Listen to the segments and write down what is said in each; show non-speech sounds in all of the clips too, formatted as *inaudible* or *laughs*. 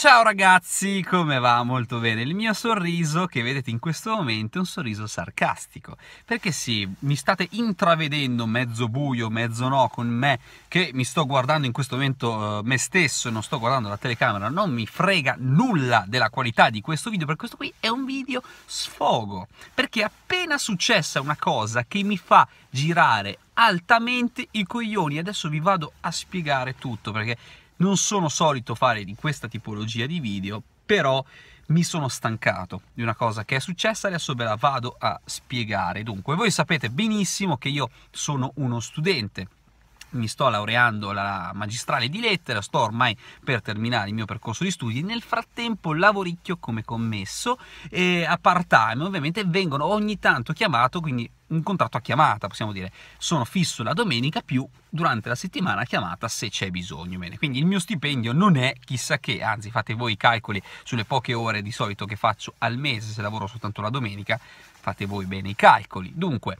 Ciao ragazzi, come va? Molto bene. Il mio sorriso che vedete in questo momento è un sorriso sarcastico. Perché sì, mi state intravedendo mezzo buio, mezzo no, con me che mi sto guardando in questo momento uh, me stesso e non sto guardando la telecamera. Non mi frega nulla della qualità di questo video, perché questo qui è un video sfogo. Perché è appena successa una cosa che mi fa girare altamente i coglioni, adesso vi vado a spiegare tutto perché non sono solito fare di questa tipologia di video, però mi sono stancato di una cosa che è successa, adesso ve la vado a spiegare. Dunque, voi sapete benissimo che io sono uno studente mi sto laureando la magistrale di lettera, sto ormai per terminare il mio percorso di studi, nel frattempo lavoricchio come commesso e a part time ovviamente vengono ogni tanto chiamato, quindi un contratto a chiamata, possiamo dire, sono fisso la domenica più durante la settimana chiamata se c'è bisogno. Bene, quindi il mio stipendio non è chissà che, anzi fate voi i calcoli sulle poche ore di solito che faccio al mese se lavoro soltanto la domenica, fate voi bene i calcoli. Dunque,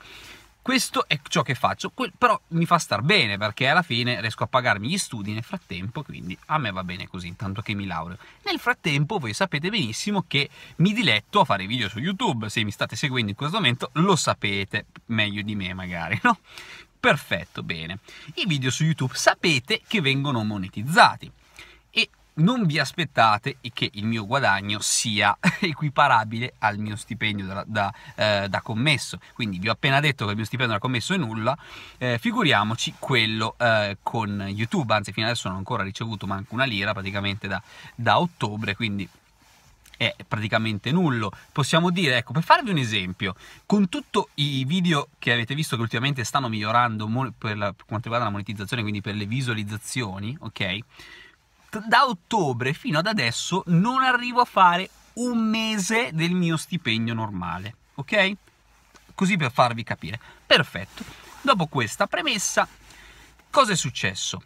questo è ciò che faccio, però mi fa star bene perché alla fine riesco a pagarmi gli studi nel frattempo, quindi a me va bene così, intanto che mi laureo. Nel frattempo voi sapete benissimo che mi diletto a fare video su YouTube, se mi state seguendo in questo momento lo sapete meglio di me magari, no? Perfetto, bene. I video su YouTube sapete che vengono monetizzati non vi aspettate che il mio guadagno sia *laughs* equiparabile al mio stipendio da, da, eh, da, commesso. Quindi vi ho appena detto che il mio stipendio da commesso è nulla, eh, figuriamoci quello eh, con YouTube, anzi fino adesso non ho ancora ricevuto manco una lira praticamente da, da ottobre, quindi è praticamente nullo. Possiamo dire, ecco, per farvi un esempio, con tutti i video che avete visto che ultimamente stanno migliorando per, la, per quanto riguarda la monetizzazione, quindi per le visualizzazioni, ok? da ottobre fino ad adesso non arrivo a fare un mese del mio stipendio normale, ok? Così per farvi capire. Perfetto. Dopo questa premessa, cosa è successo?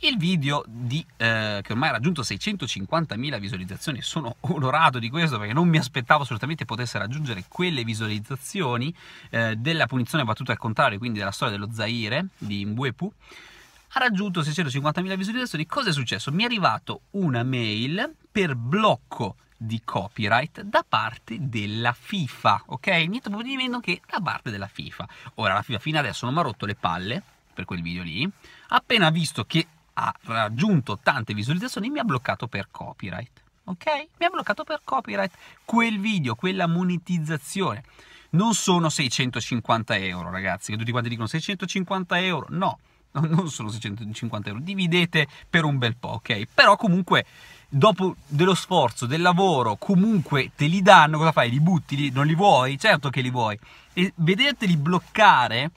Il video di, eh, che ormai ha raggiunto 650.000 visualizzazioni, sono onorato di questo perché non mi aspettavo assolutamente potesse raggiungere quelle visualizzazioni eh, della punizione battuta al contrario, quindi della storia dello Zaire di Mbuepu ha raggiunto 650.000 visualizzazioni. Cosa è successo? Mi è arrivato una mail per blocco di copyright da parte della FIFA, ok? Niente proprio di meno che da parte della FIFA. Ora la FIFA fino adesso non mi ha rotto le palle per quel video lì, appena visto che ha raggiunto tante visualizzazioni mi ha bloccato per copyright, ok? Mi ha bloccato per copyright quel video, quella monetizzazione. Non sono 650 euro ragazzi, che tutti quanti dicono 650 euro, no non sono 650 euro, dividete per un bel po', ok? Però comunque dopo dello sforzo, del lavoro, comunque te li danno, cosa fai? Li butti? Li, non li vuoi? Certo che li vuoi. E vederteli bloccare,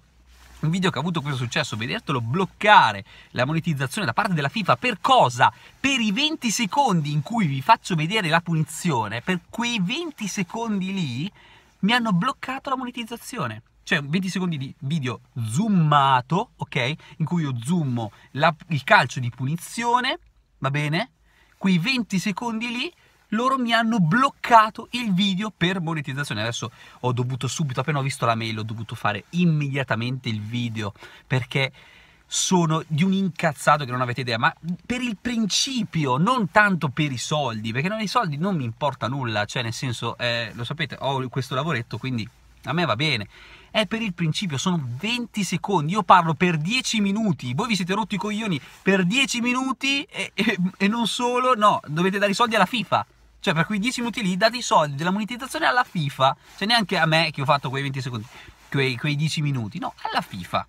un video che ha avuto questo successo, vedertelo bloccare la monetizzazione da parte della FIFA per cosa? Per i 20 secondi in cui vi faccio vedere la punizione, per quei 20 secondi lì mi hanno bloccato la monetizzazione cioè 20 secondi di video zoomato, ok? In cui io zoommo la, il calcio di punizione, va bene? Quei 20 secondi lì loro mi hanno bloccato il video per monetizzazione. Adesso ho dovuto subito, appena ho visto la mail, ho dovuto fare immediatamente il video perché sono di un incazzato che non avete idea, ma per il principio, non tanto per i soldi, perché non i soldi non mi importa nulla, cioè nel senso, eh, lo sapete, ho questo lavoretto, quindi a me va bene. È per il principio, sono 20 secondi, io parlo per 10 minuti, voi vi siete rotti i coglioni per 10 minuti e, e, e non solo, no, dovete dare i soldi alla FIFA. Cioè, per quei 10 minuti lì date i soldi della monetizzazione alla FIFA, cioè neanche a me che ho fatto quei 20 secondi, quei, quei 10 minuti, no, alla FIFA.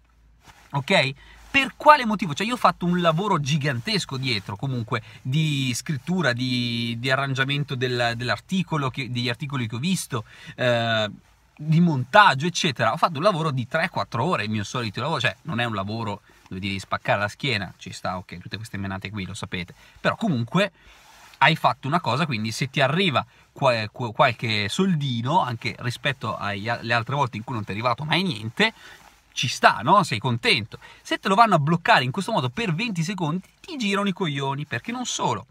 Ok? per quale motivo? Cioè io ho fatto un lavoro gigantesco dietro comunque di scrittura, di, di arrangiamento del, dell'articolo, che, degli articoli che ho visto, eh, di montaggio, eccetera. Ho fatto un lavoro di 3-4 ore, il mio solito lavoro, cioè non è un lavoro dove devi spaccare la schiena, ci sta, ok, tutte queste menate qui lo sapete, però comunque hai fatto una cosa, quindi se ti arriva qualche soldino, anche rispetto alle altre volte in cui non ti è arrivato mai niente, ci sta, no? Sei contento. Se te lo vanno a bloccare in questo modo per 20 secondi, ti girano i coglioni, perché non solo.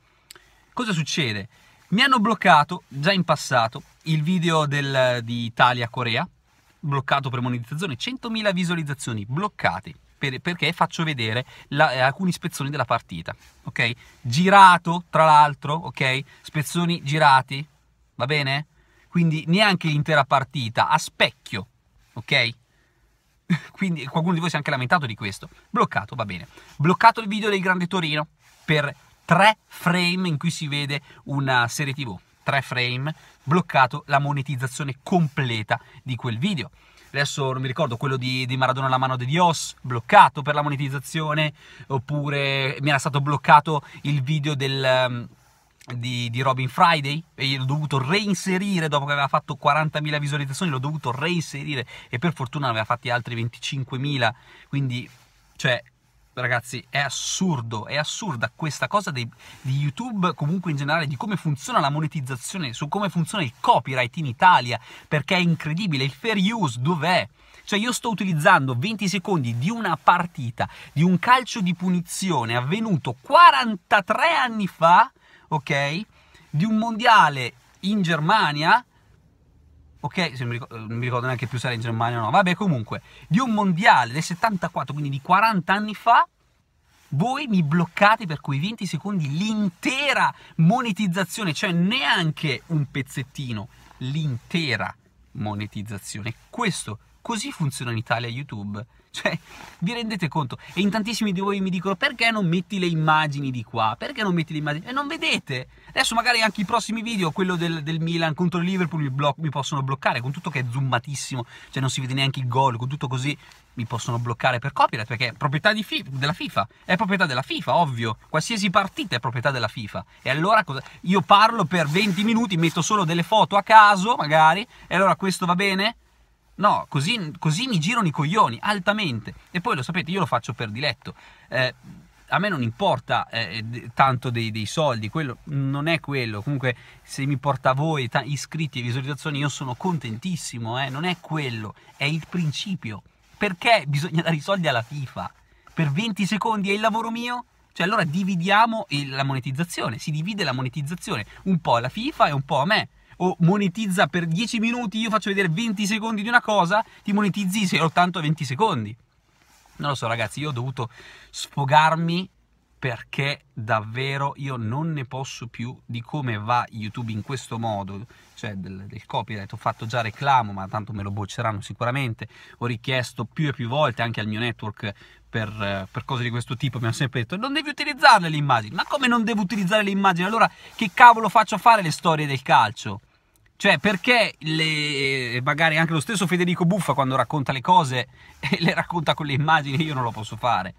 Cosa succede? Mi hanno bloccato già in passato il video del, di Italia-Corea, bloccato per monetizzazione, 100.000 visualizzazioni bloccate per, perché faccio vedere la, eh, spezzoni della partita, ok? Girato, tra l'altro, ok? Spezzoni girati, va bene? Quindi neanche l'intera partita, a specchio, ok? *laughs* Quindi qualcuno di voi si è anche lamentato di questo. Bloccato, va bene. Bloccato il video del Grande Torino per tre frame in cui si vede una serie TV. Tre frame bloccato la monetizzazione completa di quel video. Adesso non mi ricordo, quello di, di Maradona la mano di Dios, bloccato per la monetizzazione, oppure mi era stato bloccato il video del... Ehm, di, di, Robin Friday e l'ho dovuto reinserire dopo che aveva fatto 40.000 visualizzazioni, l'ho dovuto reinserire e per fortuna ne aveva fatti altri 25.000, quindi cioè ragazzi, è assurdo, è assurda questa cosa di, di YouTube, comunque in generale, di come funziona la monetizzazione, su come funziona il copyright in Italia, perché è incredibile, il fair use dov'è? Cioè io sto utilizzando 20 secondi di una partita, di un calcio di punizione avvenuto 43 anni fa, ok? Di un mondiale in Germania ok? Se non, mi ricordo, non mi ricordo neanche più se era in Germania o no, vabbè comunque, di un mondiale del 74, quindi di 40 anni fa, voi mi bloccate per quei 20 secondi l'intera monetizzazione, cioè neanche un pezzettino, l'intera monetizzazione. Questo Così funziona in Italia YouTube. *laughs* Cioè, vi rendete conto? E in tantissimi di voi mi dicono perché non metti le immagini di qua? Perché non metti le immagini? E non vedete? Adesso magari anche i prossimi video, quello del, del Milan contro il Liverpool, mi, blo- mi possono bloccare con tutto che è zoomatissimo, cioè non si vede neanche il gol, con tutto così mi possono bloccare per copyright perché è proprietà fi- della FIFA. È proprietà della FIFA, ovvio. Qualsiasi partita è proprietà della FIFA. E allora cosa? Io parlo per 20 minuti, metto solo delle foto a caso, magari, e allora questo va bene? No, così, così, mi girano i coglioni, altamente. E poi lo sapete, io lo faccio per diletto. Eh, a me non importa eh, tanto dei, dei soldi, quello, non è quello. Comunque, se mi porta voi t- iscritti e visualizzazioni, io sono contentissimo. Eh. Non è quello, è il principio. Perché bisogna dare i soldi alla FIFA? Per 20 secondi è il lavoro mio? Cioè, allora dividiamo il, la monetizzazione. Si divide la monetizzazione un po' alla FIFA e un po' a me o monetizza per 10 minuti, io faccio vedere 20 secondi di una cosa, ti monetizzi se soltanto 20 secondi. Non lo so ragazzi, io ho dovuto sfogarmi perché davvero io non ne posso più di come va YouTube in questo modo, cioè del, del copyright, ho fatto già reclamo, ma tanto me lo bocceranno sicuramente, ho richiesto più e più volte anche al mio network per, per cose di questo tipo, mi hanno sempre detto non devi utilizzarle le immagini, ma come non devo utilizzare le immagini? Allora che cavolo faccio a fare le storie del calcio? Cioè, perché le, eh, magari anche lo stesso Federico Buffa quando racconta le cose *laughs* le racconta con le immagini, io non lo posso fare.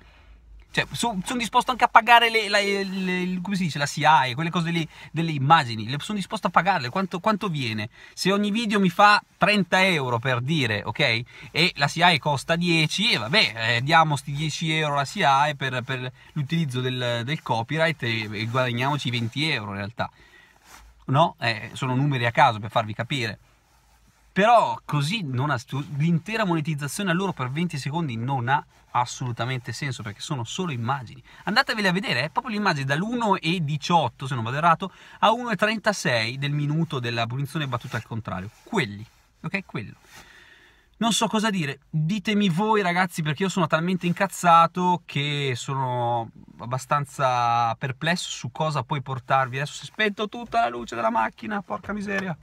Cioè, sono son disposto anche a pagare le, eh, le, le, come si dice, la SIAE, quelle cose lì, delle immagini, sono disposto a pagarle, quanto, quanto, viene? Se ogni video mi fa 30 euro per dire, ok? E la SIAE costa 10, e vabbè, eh, diamo sti 10 euro alla SIAE per, per l'utilizzo del, del, copyright e, e guadagniamoci 20 euro in realtà no? Eh, sono numeri a caso per farvi capire. Però così astu- l'intera monetizzazione a loro per 20 secondi non ha assolutamente senso perché sono solo immagini. Andatevele a vedere, è proprio l'immagine dall'1,18 se non vado errato a 1,36 del minuto della punizione battuta al contrario. Quelli, ok? Quello. Non so cosa dire, ditemi voi ragazzi perché io sono talmente incazzato che sono abbastanza perplesso su cosa puoi portarvi. Adesso si spento tutta la luce della macchina, porca miseria.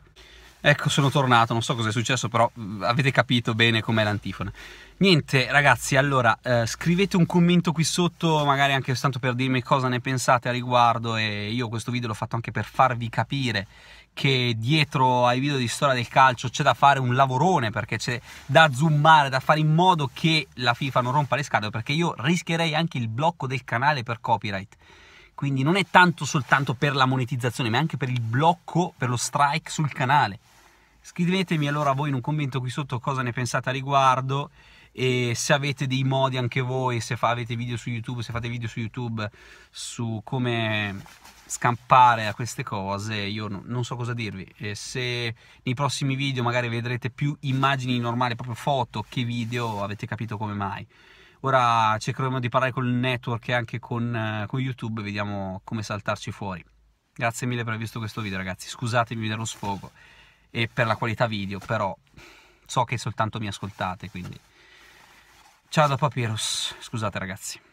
Ecco, sono tornato, non so cosa è successo, però mm, avete capito bene com'è l'antifona. Niente, ragazzi, allora eh, scrivete un commento qui sotto, magari anche tanto per dirmi cosa ne pensate a riguardo e io questo video l'ho fatto anche per farvi capire che dietro ai video di storia del calcio c'è da fare un lavorone perché c'è da zoomare, da fare in modo che la FIFA non rompa le scatole perché io rischierei anche il blocco del canale per copyright. Quindi non è tanto soltanto per la monetizzazione, ma anche per il blocco, per lo strike sul canale. Scrivetemi allora voi in un commento qui sotto cosa ne pensate a riguardo e se avete dei modi anche voi, se fa, avete video su YouTube, se fate video su YouTube su come scampare a queste cose io non so cosa dirvi e se nei prossimi video magari vedrete più immagini normali proprio foto che video avete capito come mai ora cercheremo di parlare con il network e anche con, eh, con youtube vediamo come saltarci fuori grazie mille per aver visto questo video ragazzi scusatemi dello sfogo e per la qualità video però so che soltanto mi ascoltate quindi ciao da papyrus scusate ragazzi